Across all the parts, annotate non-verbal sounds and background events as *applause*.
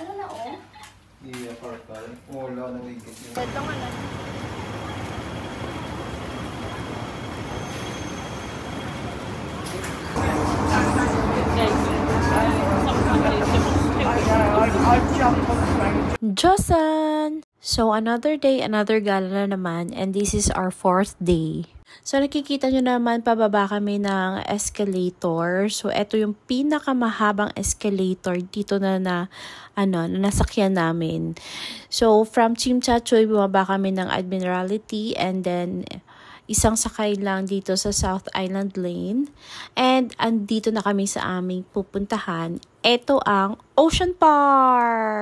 Ano na purple. Oh, wala, Ito nga lang. Josan! So, another day, another gala na naman, and this is our fourth day. So, nakikita nyo naman, pababa kami ng escalator. So, ito yung pinakamahabang escalator dito na, na ano, na nasakyan namin. So, from Chimchachoy, bumaba kami ng Admiralty and then isang sakay lang dito sa South Island Lane. And and dito na kami sa aming pupuntahan. Ito ang Ocean Park!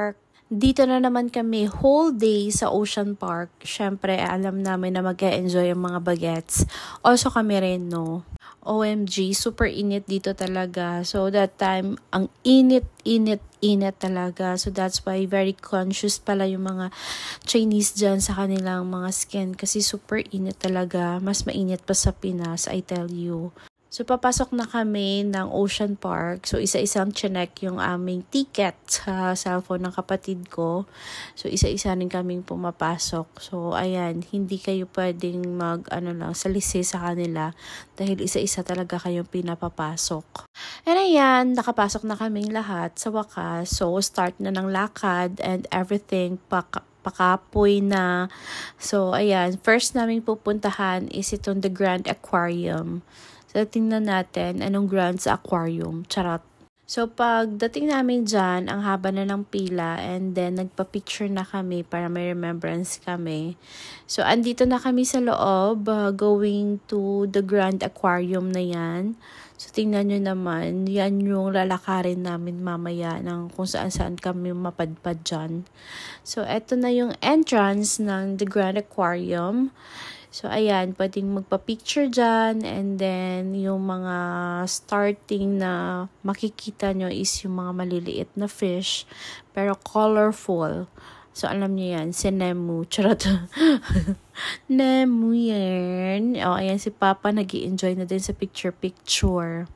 dito na naman kami whole day sa Ocean Park. Siyempre, alam namin na mag -e enjoy ang mga bagets. Also kami rin, no? OMG, super init dito talaga. So that time, ang init, init, init talaga. So that's why very conscious pala yung mga Chinese dyan sa kanilang mga skin. Kasi super init talaga. Mas mainit pa sa Pinas, I tell you. So, papasok na kami ng Ocean Park. So, isa-isang chinek yung aming ticket sa cellphone ng kapatid ko. So, isa-isa rin kaming pumapasok. So, ayan, hindi kayo pwedeng mag, ano lang, salisi sa kanila dahil isa-isa talaga kayong pinapapasok. And ayan, nakapasok na kaming lahat sa wakas. So, start na ng lakad and everything. Pak pakapoy na. So, ayan, first naming pupuntahan is itong The Grand Aquarium. So, tingnan natin anong ground sa aquarium. Charot. So, pagdating namin dyan, ang haba na ng pila and then nagpa-picture na kami para may remembrance kami. So, andito na kami sa loob uh, going to the Grand Aquarium na yan. So, tingnan nyo naman, yan yung lalakarin namin mamaya ng kung saan-saan kami mapadpad dyan. So, eto na yung entrance ng the Grand Aquarium. So, ayan, pwedeng magpa-picture dyan. And then, yung mga starting na makikita nyo is yung mga maliliit na fish. Pero colorful. So, alam nyo yan, si Nemo. *laughs* Charot. Nemo yan. O, ayan, si Papa nag enjoy na din sa picture-picture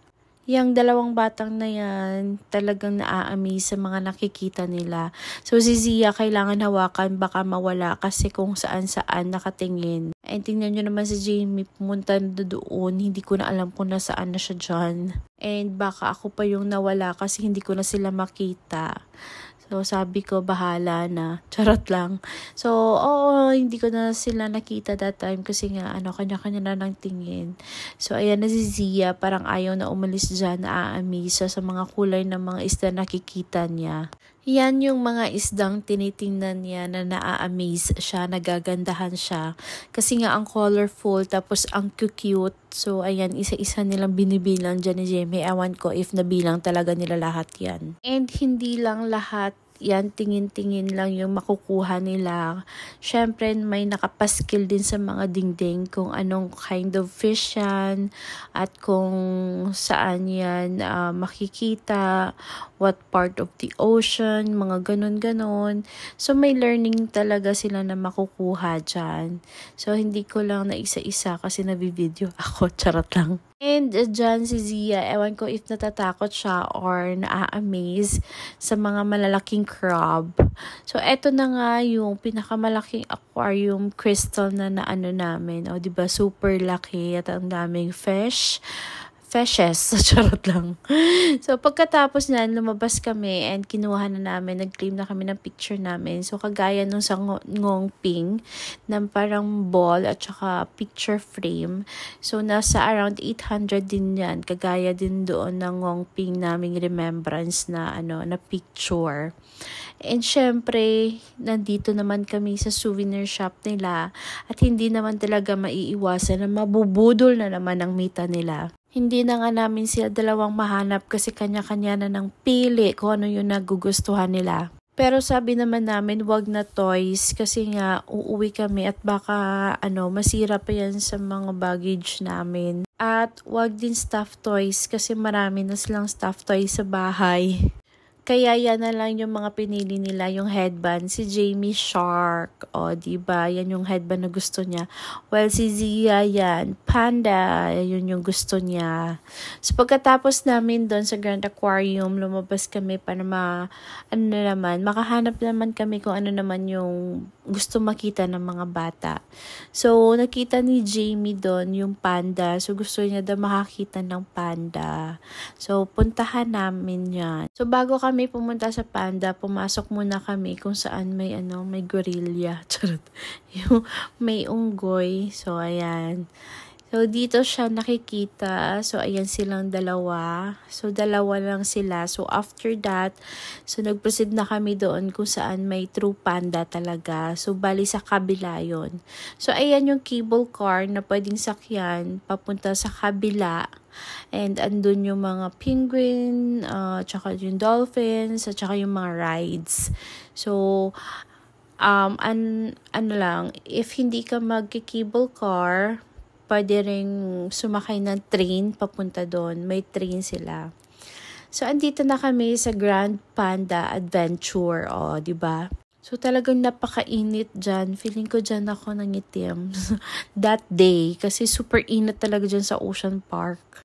yung dalawang batang na yan talagang naaami sa mga nakikita nila. So si Zia kailangan hawakan baka mawala kasi kung saan saan nakatingin. And tingnan nyo naman si Jamie pumunta doon, hindi ko na alam kung nasaan na siya dyan. And baka ako pa yung nawala kasi hindi ko na sila makita. So, sabi ko, bahala na. *laughs* Charot lang. So, oo, hindi ko na sila nakita that time kasi nga, ano, kanya-kanya na ng tingin. So, ayan na si Zia, parang ayaw na umalis dyan, naaamisa sa mga kulay ng mga isda nakikita niya. Yan yung mga isdang tinitingnan niya na naa-amaze siya, nagagandahan siya. Kasi nga ang colorful, tapos ang cute. So, ayan, isa-isa nilang binibilang dyan ni Jamie. Ewan ko if nabilang talaga nila lahat yan. And hindi lang lahat yan, tingin-tingin lang yung makukuha nila. Siyempre, may nakapaskil din sa mga dingding kung anong kind of fish yan at kung saan yan uh, makikita, what part of the ocean, mga ganun-ganun. So, may learning talaga sila na makukuha dyan. So, hindi ko lang na isa-isa kasi nabibideo *laughs* ako. Charot lang. And uh, dyan si Zia, ewan ko if natatakot siya or naa-amaze sa mga malalaking crab. So, eto na nga yung pinakamalaking aquarium crystal na naano namin. O, ba diba, super laki at ang daming fish. Feshes. *laughs* Charot lang. so, pagkatapos na, lumabas kami and kinuha na namin, nag-claim na kami ng picture namin. So, kagaya nung sa ngong ping, ng parang ball at saka picture frame. So, nasa around 800 din yan. Kagaya din doon ng ngong ping naming remembrance na, ano, na picture. And syempre, nandito naman kami sa souvenir shop nila at hindi naman talaga maiiwasan na mabubudol na naman ang mita nila. Hindi na nga namin sila dalawang mahanap kasi kanya-kanya na ng pili kung ano yung nagugustuhan nila. Pero sabi naman namin wag na toys kasi nga uuwi kami at baka ano masira pa yan sa mga baggage namin. At wag din stuffed toys kasi marami na silang stuffed toys sa bahay. Kaya yan na lang yung mga pinili nila, yung headband. Si Jamie Shark, o oh, ba diba? Yan yung headband na gusto niya. Well, si Zia yan, Panda, yun yung gusto niya. So pagkatapos namin doon sa Grand Aquarium, lumabas kami para ma, ano na naman, makahanap naman kami kung ano naman yung gusto makita ng mga bata. So nakita ni Jamie doon yung panda. So gusto niya daw makakita ng panda. So puntahan namin yan. So bago kami kami pumunta sa Panda, pumasok muna kami kung saan may ano, may gorilla. *laughs* Charot. yung may unggoy. So, ayan. So, dito siya nakikita. So, ayan silang dalawa. So, dalawa lang sila. So, after that, so, nag-proceed na kami doon kung saan may true panda talaga. So, bali sa kabila yon So, ayan yung cable car na pwedeng sakyan papunta sa kabila. And andun yung mga penguin, uh, tsaka yung dolphins, at tsaka yung mga rides. So, um, an, ano lang, if hindi ka mag-cable car, pwede rin sumakay ng train papunta doon. May train sila. So, andito na kami sa Grand Panda Adventure, o, oh, di ba? So, talagang napakainit dyan. Feeling ko dyan ako nangitim *laughs* that day kasi super init talaga dyan sa Ocean Park.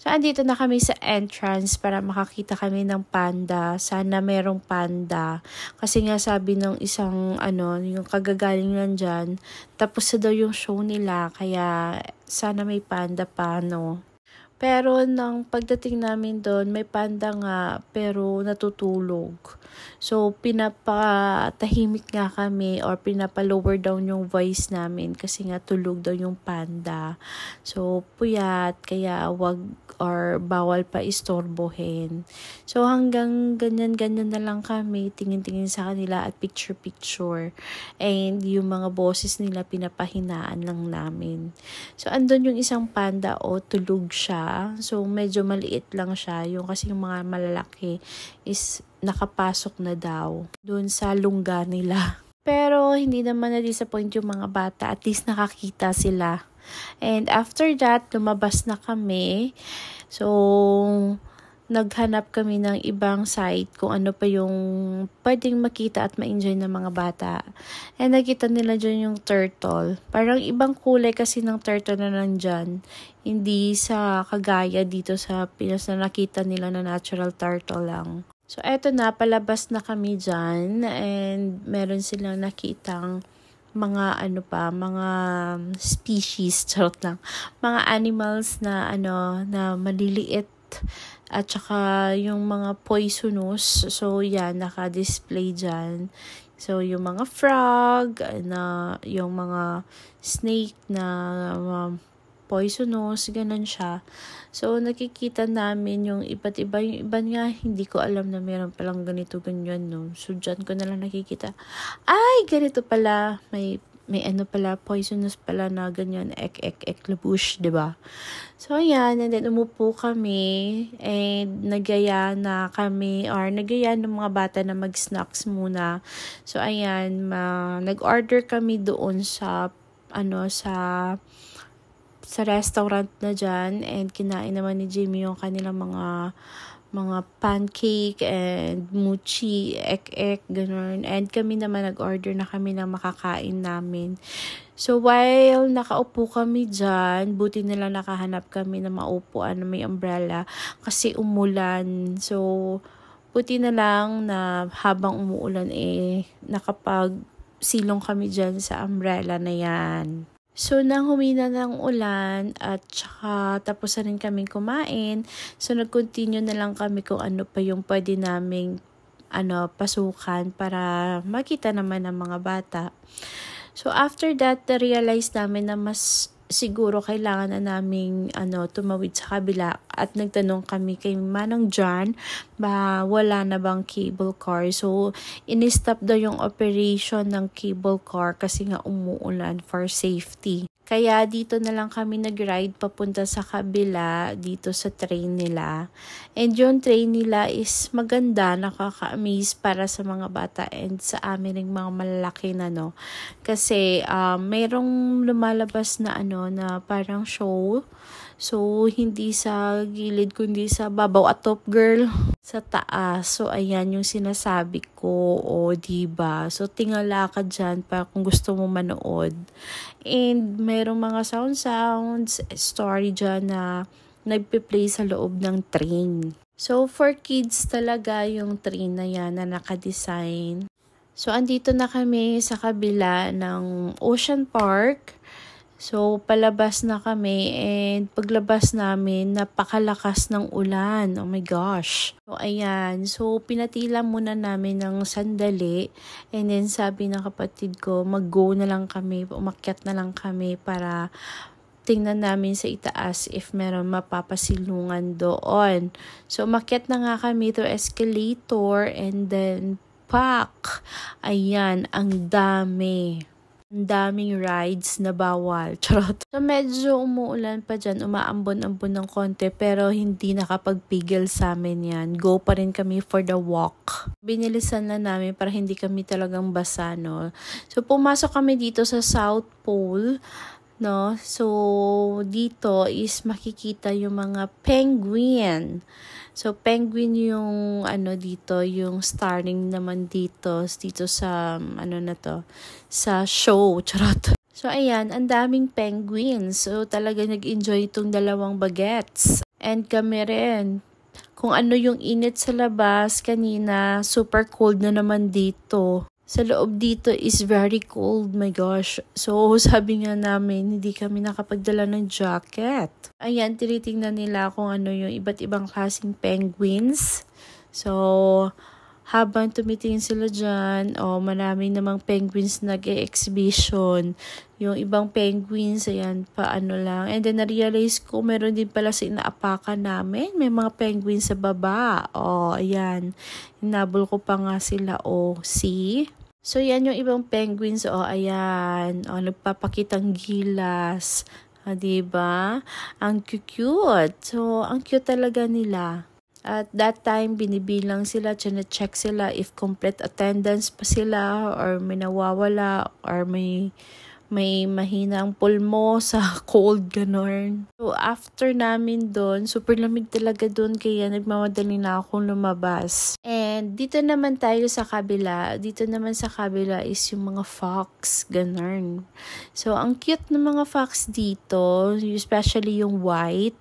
So, andito na kami sa entrance para makakita kami ng panda. Sana merong panda. Kasi nga sabi ng isang, ano, yung kagagaling lang dyan, tapos na daw yung show nila. Kaya, sana may panda pa, no? Pero nang pagdating namin doon, may panda nga pero natutulog. So pinapatahimik nga kami or pinapalower down yung voice namin kasi nga tulog daw yung panda. So puyat kaya wag or bawal pa istorbohin. So hanggang ganyan-ganyan na lang kami tingin-tingin sa kanila at picture-picture. And yung mga boses nila pinapahinaan lang namin. So andun yung isang panda o oh, tulog siya So, medyo maliit lang siya. Yung kasi yung mga malalaki is nakapasok na daw doon sa lungga nila. *laughs* Pero hindi naman na-disappoint yung mga bata. At least nakakita sila. And after that, lumabas na kami. So, naghanap kami ng ibang site kung ano pa yung pwedeng makita at ma-enjoy ng mga bata. And nakita nila dyan yung turtle. Parang ibang kulay kasi ng turtle na nandyan. Hindi sa kagaya dito sa Pinas na nakita nila na natural turtle lang. So, eto na, palabas na kami dyan. And meron silang nakitang mga ano pa, mga species, *laughs* charot lang, mga animals na ano, na maliliit at saka yung mga poisonous. So, yan, naka-display dyan. So, yung mga frog, na, yung mga snake na um, poisonous, ganun siya. So, nakikita namin yung iba't iba. Yung iba nga, hindi ko alam na meron palang ganito, ganyan, no. So, dyan ko na lang nakikita. Ay, ganito pala. May may ano pala, poisonous pala na ganyan, ek, ek, ek, labush, ba diba? So, ayan, and then umupo kami, and nagaya na kami, or nagaya ng mga bata na mag-snacks muna. So, ayan, ma, nag-order kami doon sa, ano, sa, sa restaurant na dyan, and kinain naman ni Jimmy yung kanilang mga, mga pancake and mochi, ek-ek, ganun. And kami naman, nag-order na kami ng makakain namin. So, while nakaupo kami dyan, buti nila nakahanap kami ng maupuan na ano, may umbrella kasi umulan. So, buti na lang na habang umuulan eh, nakapag silong kami dyan sa umbrella na yan. So, nang humina ng ulan at saka tapos na rin kaming kumain, so nag-continue na lang kami kung ano pa yung pwede naming ano, pasukan para makita naman ng mga bata. So, after that, na-realize namin na mas siguro kailangan na naming ano, tumawid sa kabila at nagtanong kami kay Manong John ba wala na bang cable car. So, in-stop daw yung operation ng cable car kasi nga umuulan for safety. Kaya dito na lang kami nag-ride papunta sa kabila dito sa train nila. And yung train nila is maganda, nakaka-amaze para sa mga bata and sa amin ng mga malalaki na no. Kasi um, merong lumalabas na ano na parang show So, hindi sa gilid, kundi sa babaw at top girl. Sa taas. So, ayan yung sinasabi ko. O, diba? So, tingala ka dyan pa kung gusto mo manood. And, merong mga sound-sounds, story dyan na nagpe-play sa loob ng train. So, for kids talaga yung train na yan na nakadesign. So, andito na kami sa kabila ng Ocean Park. So, palabas na kami and paglabas namin, napakalakas ng ulan. Oh my gosh. So, ayan. So, pinatila muna namin ng sandali and then sabi ng kapatid ko, mag-go na lang kami, umakyat na lang kami para tingnan namin sa itaas if meron mapapasilungan doon. So, umakyat na nga kami to escalator and then, pak! Ayan, ang dami ang daming rides na bawal. *laughs* Charot. So medyo umuulan pa dyan, umaambon-ambon ng konti pero hindi nakapagpigil sa amin yan. Go pa rin kami for the walk. Binilisan na namin para hindi kami talagang basa, no? So pumasok kami dito sa South Pole no? So, dito is makikita yung mga penguin. So, penguin yung, ano, dito, yung starring naman dito, dito sa, ano na to, sa show, *laughs* charot. So, ayan, ang daming penguins. So, talaga nag-enjoy itong dalawang bagets. And kami rin, kung ano yung init sa labas kanina, super cold na naman dito sa loob dito is very cold, my gosh. So, *laughs* sabi nga namin, hindi kami nakapagdala ng jacket. Ayan, tinitingnan nila kung ano yung iba't ibang klaseng penguins. So, habang tumitingin sila dyan, oh, marami namang penguins nag-exhibition. Yung ibang penguins, ayan, paano lang. And then, na-realize ko, meron din pala sa inaapakan namin. May mga penguins sa baba. Oh, ayan. Inabol ko pa nga sila, oh, see? So, yan yung ibang penguins. O, oh, ayan. O, oh, nagpapakitang gilas. O, oh, diba? Ang cute. So, ang cute talaga nila. At that time, binibilang sila, check sila if complete attendance pa sila or may nawawala or may may mahina ang pulmo sa *laughs* cold, ganun. So, after namin doon, super lamig talaga doon, kaya nagmamadali na akong lumabas. And, dito naman tayo sa kabila. Dito naman sa kabila is yung mga fox, ganun. So, ang cute ng mga fox dito, especially yung white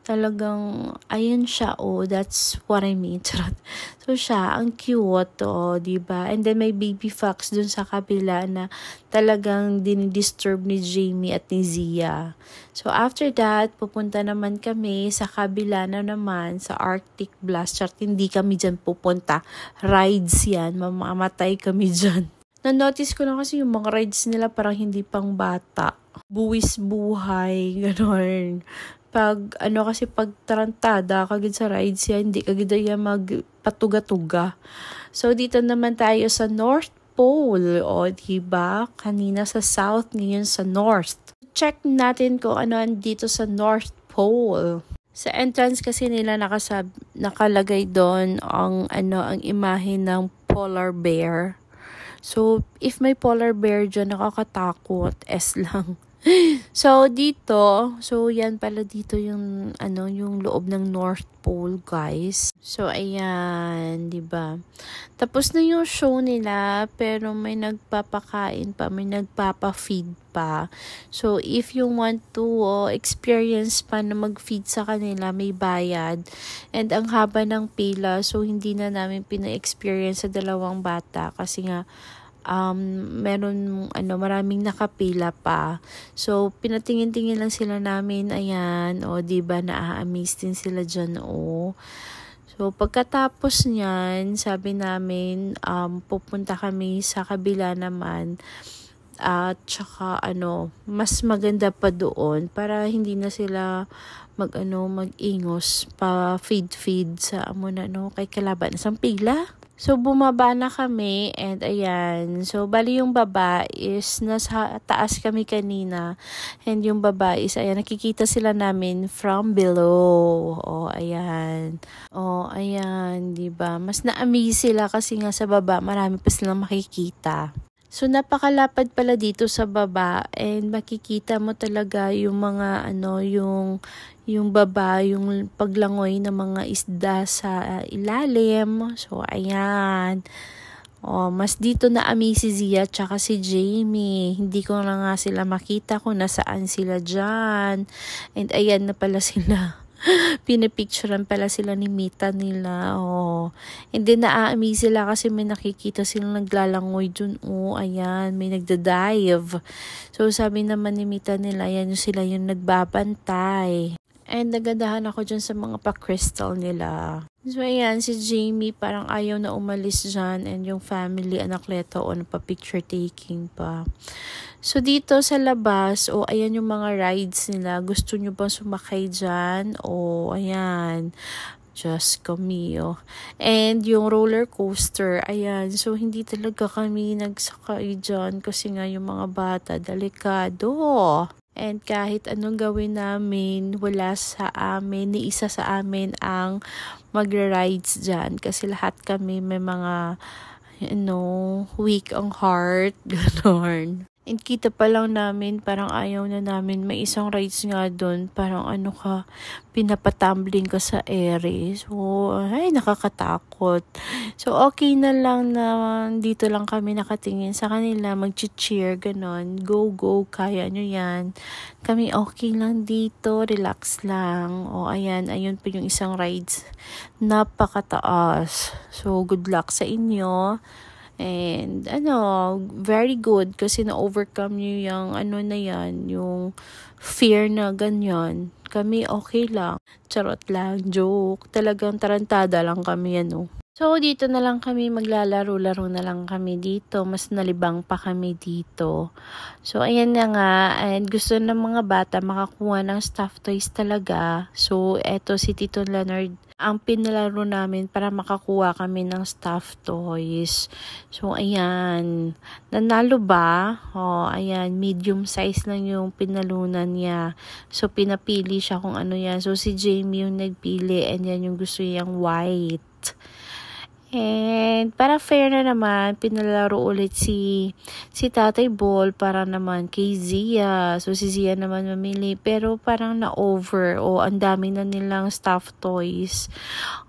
talagang ayun siya oh that's what I mean *laughs* so siya ang cute oh di ba and then may baby fox dun sa kabila na talagang dinidisturb ni Jamie at ni Zia so after that pupunta naman kami sa kabila na naman sa Arctic Blast charot hindi kami diyan pupunta rides yan mamamatay kami *laughs* diyan na-notice ko na kasi yung mga rides nila parang hindi pang bata. Buwis buhay, *laughs* ganon pag ano kasi pag tarantada kagid sa rides siya hindi kagid ya magpatuga-tuga. So dito naman tayo sa North Pole, o di ba? Kanina sa South, ngayon sa North. Check natin kung ano dito sa North Pole. Sa entrance kasi nila nakasab nakalagay doon ang ano ang imahe ng polar bear. So if may polar bear diyan nakakatakot, es *laughs* lang so, dito, so, yan pala dito yung, ano, yung loob ng North Pole, guys. So, ayan, ba diba? Tapos na yung show nila, pero may nagpapakain pa, may nagpapa-feed pa. So, if you want to oh, experience pa na mag-feed sa kanila, may bayad. And ang haba ng pila, so hindi na namin pina-experience sa dalawang bata kasi nga, um, meron ano, maraming nakapila pa. So, pinatingin-tingin lang sila namin, ayan, o, di ba naa-amaze din sila dyan, o. So, pagkatapos niyan, sabi namin, um, pupunta kami sa kabila naman, at uh, saka ano, mas maganda pa doon para hindi na sila mag ano, mag-ingos pa feed feed sa amo na no kay kalaban sa pigla. So, bumaba na kami and ayan. So, bali yung baba is nasa taas kami kanina and yung baba is ayan, nakikita sila namin from below. O, oh, ayan. O, oh, ayan, ba diba? Mas na-amaze sila kasi nga sa baba marami pa silang makikita. So napakalapad pala dito sa baba and makikita mo talaga yung mga ano yung yung baba, yung paglangoy ng mga isda sa uh, ilalim. So ayan. Oh, mas dito na ami si Zia tsaka si Jamie. Hindi ko na nga sila makita kung nasaan sila diyan. And ayan na pala sila. *laughs* *laughs* pinipicturean pala sila ni Mita nila. Oh. And then, naa sila kasi may nakikita silang naglalangoy dun. Oh, ayan, may nagda-dive. So, sabi naman ni Mita nila, ayan yung sila yung nagbabantay. And nagandahan ako dyan sa mga pa-crystal nila. So, ayan, si Jamie parang ayaw na umalis dyan and yung family, anak leto, on pa-picture taking pa. So, dito sa labas, o oh, ayan yung mga rides nila. Gusto nyo bang sumakay dyan? O, oh, ayan. Just ko mio. And yung roller coaster, ayan. So, hindi talaga kami nagsakay dyan kasi nga yung mga bata, delikado. And kahit anong gawin namin, wala sa amin, ni isa sa amin ang magre rides dyan. Kasi lahat kami may mga, you know, weak ang heart, *laughs* gano'n. And kita pa lang namin, parang ayaw na namin. May isang rides nga doon, parang ano ka, pinapatumbling ka sa ere. So, ay, nakakatakot. So, okay na lang na dito lang kami nakatingin sa kanila, mag-cheer, ganon. Go, go, kaya nyo yan. Kami okay lang dito, relax lang. O, ayan, ayun pa yung isang rides. Napakataas. So, good luck sa inyo. And ano, very good kasi na-overcome niyo yung ano na yan, yung fear na ganyan. Kami okay lang. Charot lang, joke. Talagang tarantada lang kami ano. So, dito na lang kami maglalaro-laro na lang kami dito. Mas nalibang pa kami dito. So, ayan na nga. And gusto ng mga bata makakuha ng stuffed toys talaga. So, eto si Tito Leonard ang pinalaro namin para makakuha kami ng stuffed toys. So, ayan. Nanalo ba? O, oh, ayan. Medium size lang yung pinalunan niya. So, pinapili siya kung ano yan. So, si Jamie yung nagpili and yan yung gusto niyang white. And para fair na naman, pinalaro ulit si, si Tatay Ball para naman kay Zia. So si Zia naman mamili pero parang na-over o oh, ang dami na nilang stuffed toys.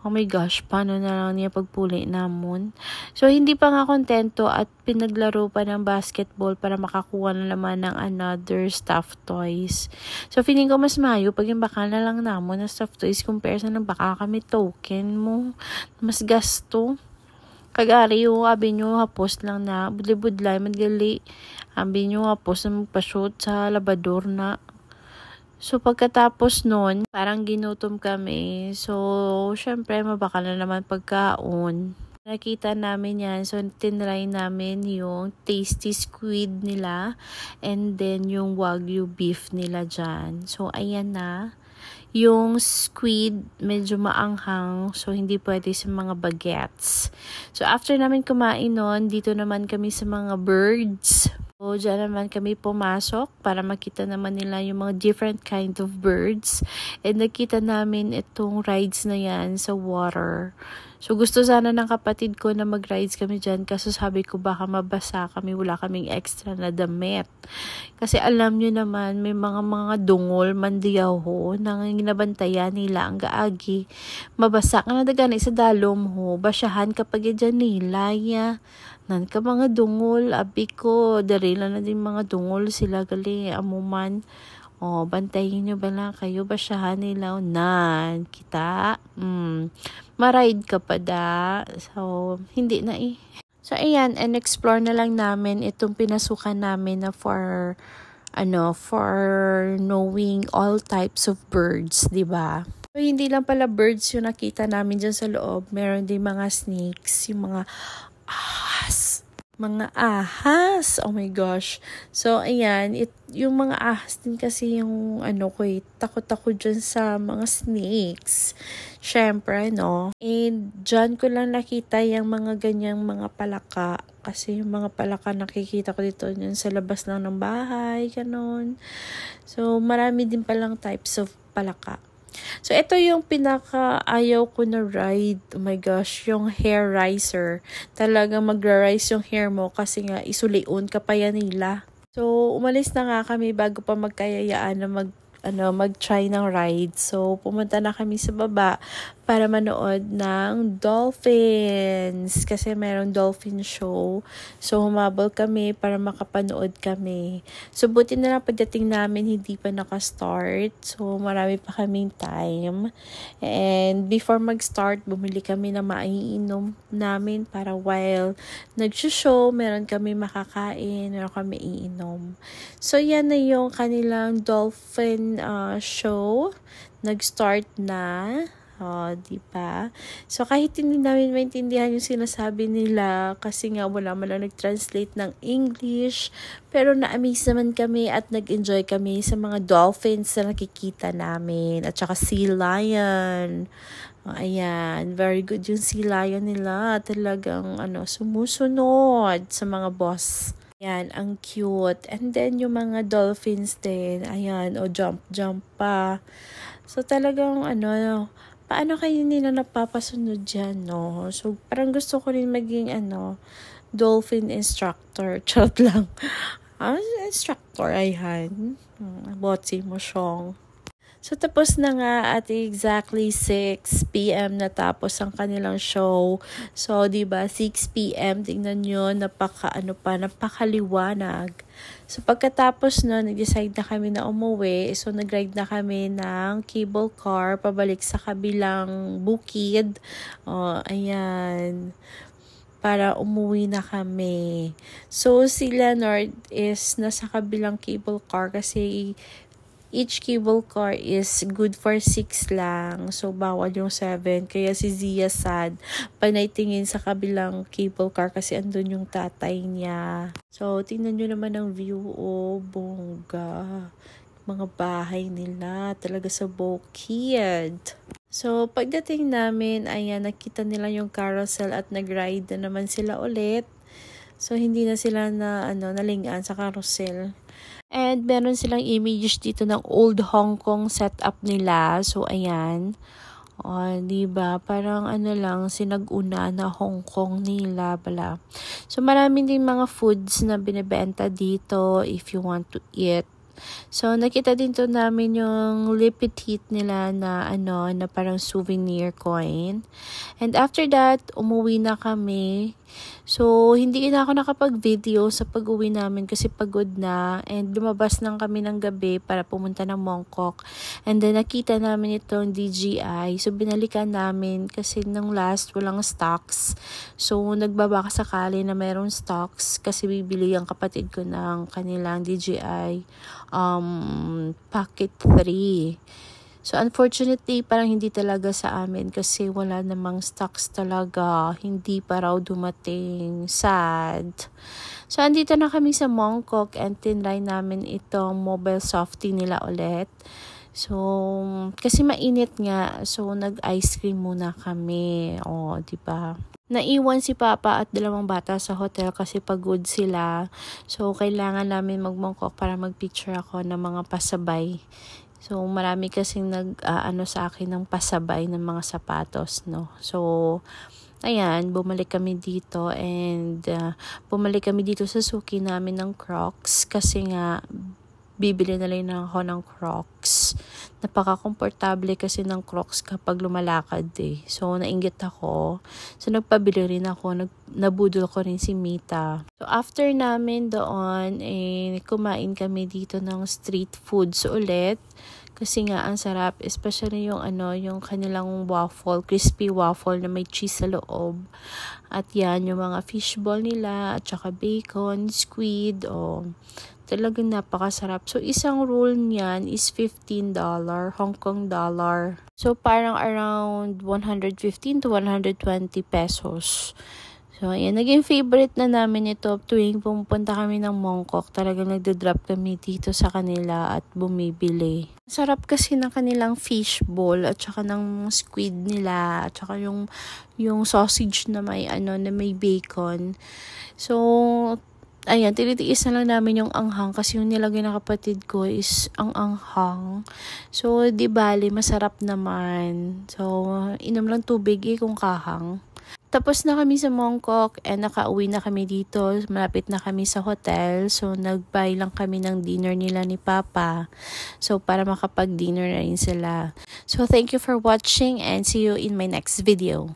Oh my gosh, paano na lang niya pagpuli namon? So hindi pa nga kontento at pinaglaro pa ng basketball para makakuha na naman ng another stuffed toys. So feeling ko mas mayo pag yung baka na lang namon ng stuffed toys compare sa nang baka kami token mo. Mas gasto kagari yung abi nyo hapos lang na budlay-budlay madgali abi nyo hapos na magpa-shoot sa labador na So, pagkatapos nun, parang ginutom kami. So, syempre, mabaka na naman pagkaon. Nakita namin yan. So, tinry namin yung tasty squid nila and then yung wagyu beef nila dyan. So, ayan na. Yung squid, medyo maanghang, so hindi pwede sa mga baguettes. So, after namin kumain noon, dito naman kami sa mga birds. So, dyan naman kami pumasok para makita naman nila yung mga different kind of birds. And nakita namin itong rides na yan sa water. So gusto sana ng kapatid ko na mag-rides kami dyan kasi sabi ko baka mabasa kami, wala kaming extra na damit. Kasi alam nyo naman may mga mga dungol, mandiyaho nang ginabantayan nila ang gaagi. Mabasa ka na dagana sa dalom ho, basyahan kapag dyan nila ya. Nan ka mga dungol, abi ko, darila na din mga dungol sila gali, amuman. Oh, bantayin nyo ba lang kayo basyahan nila nan kita? Mm. Maride ka pa da. So, hindi na eh. So, ayan, and explore na lang namin itong pinasukan namin na for ano, for knowing all types of birds, 'di ba? So, hindi lang pala birds 'yung nakita namin diyan sa loob, meron din mga snakes, 'yung mga ahas, mga ahas. Oh my gosh. So, ayan, it, yung mga ahas din kasi yung ano ko eh, takot ako dyan sa mga snakes. Siyempre, no? And dyan ko lang nakita yung mga ganyang mga palaka. Kasi yung mga palaka nakikita ko dito yun sa labas lang ng bahay, ganun. So, marami din palang types of palaka. So, ito yung pinaka-ayaw ko na ride. Oh my gosh, yung hair riser. Talaga mag rise yung hair mo kasi nga isuliun ka pa yan nila. So, umalis na nga kami bago pa magkayayaan na mag ano, mag-try ng ride. So, pumunta na kami sa baba para manood ng dolphins kasi meron dolphin show. So humabol kami para makapanood kami. So buti na lang pagdating namin hindi pa naka-start. So marami pa kaming time. And before mag-start, bumili kami ng maiinom namin para while nag-show, meron kami makakain, meron kami iinom. So yan na yung kanilang dolphin uh, show. Nag-start na. Oh, di ba? So, kahit hindi namin maintindihan yung sinasabi nila kasi nga wala man lang nag-translate ng English, pero na-amaze naman kami at nag-enjoy kami sa mga dolphins na nakikita namin at saka sea lion. Oh, ayan, very good yung sea lion nila. Talagang ano, sumusunod sa mga boss. Ayan, ang cute. And then, yung mga dolphins din. Ayan, o jump, jump pa. So, talagang ano, paano kayo nila napapasunod dyan, no? So, parang gusto ko rin maging, ano, dolphin instructor. *laughs* Charot lang. Ah, instructor, ayan. Hmm, Botsi mo siyong. So, tapos na nga at exactly 6 p.m. natapos ang kanilang show. So, di ba 6 p.m. Tingnan niyo napaka, ano pa, napakaliwanag. So, pagkatapos no nag-decide na kami na umuwi. So, nag-ride na kami ng cable car pabalik sa kabilang bukid. oh, ayan para umuwi na kami. So, si Leonard is nasa kabilang cable car kasi each cable car is good for 6 lang. So, bawal yung 7. Kaya si Zia sad. Panay tingin sa kabilang cable car kasi andun yung tatay niya. So, tingnan nyo naman ang view. Oh, bongga. Mga bahay nila. Talaga sa Bukid. So, pagdating namin, ayan, nakita nila yung carousel at nag-ride na naman sila ulit. So, hindi na sila na, ano, nalingaan sa carousel. And meron silang images dito ng old Hong Kong setup nila. So ayan. Oh, 'di ba? Parang ano lang sinag-una na Hong Kong nila pala. So marami din mga foods na binebenta dito if you want to eat. So, nakita din to namin yung heat nila na ano, na parang souvenir coin. And after that, umuwi na kami So, hindi na ako nakapag-video sa pag-uwi namin kasi pagod na. And lumabas lang kami ng gabi para pumunta ng Mongkok. And then, nakita namin itong DJI. So, binalikan namin kasi nung last walang stocks. So, nagbabaka sakali na mayroong stocks kasi bibili ang kapatid ko ng kanilang DJI um, Pocket 3. So unfortunately, parang hindi talaga sa amin kasi wala namang stocks talaga. Hindi pa raw dumating. Sad. So andito na kami sa Mongkok and tinry namin itong mobile softy nila ulit. So, kasi mainit nga. So, nag-ice cream muna kami. O, oh, di ba? Naiwan si Papa at dalawang bata sa hotel kasi pagod sila. So, kailangan namin magmongkok para magpicture ako ng mga pasabay So, marami kasing nag, uh, sa akin ng pasabay ng mga sapatos, no? So, ayan, bumalik kami dito and uh, bumalik kami dito sa suki namin ng Crocs kasi nga, bibili na lang ako ng Crocs. napaka comfortable kasi ng Crocs kapag lumalakad eh. So, nainggit ako. So, nagpabili rin ako. Nag nabudol ko rin si Mita. So, after namin doon, eh, kumain kami dito ng street foods ulit. Kasi nga, ang sarap. Especially yung ano, yung kanilang waffle, crispy waffle na may cheese sa loob. At yan, yung mga fishball nila, at saka bacon, squid, o oh, talagang napakasarap. So, isang roll niyan is $15, Hong Kong dollar. So, parang around 115 to 120 pesos. So, ayan. Naging favorite na namin ito tuwing pumunta kami ng Mongkok. Talagang nagdodrop kami dito sa kanila at bumibili. Sarap kasi ng kanilang fish ball at saka ng squid nila at saka yung, yung sausage na may, ano, na may bacon. So, ayan, tinitiis na lang namin yung anghang kasi yung nilagay na kapatid ko is ang anghang. So, di bali, masarap naman. So, inom lang tubig eh kung kahang. Tapos na kami sa Mongkok and eh, nakauwi na kami dito. Malapit na kami sa hotel. So, nagbay lang kami ng dinner nila ni Papa. So, para makapag-dinner na rin sila. So, thank you for watching and see you in my next video.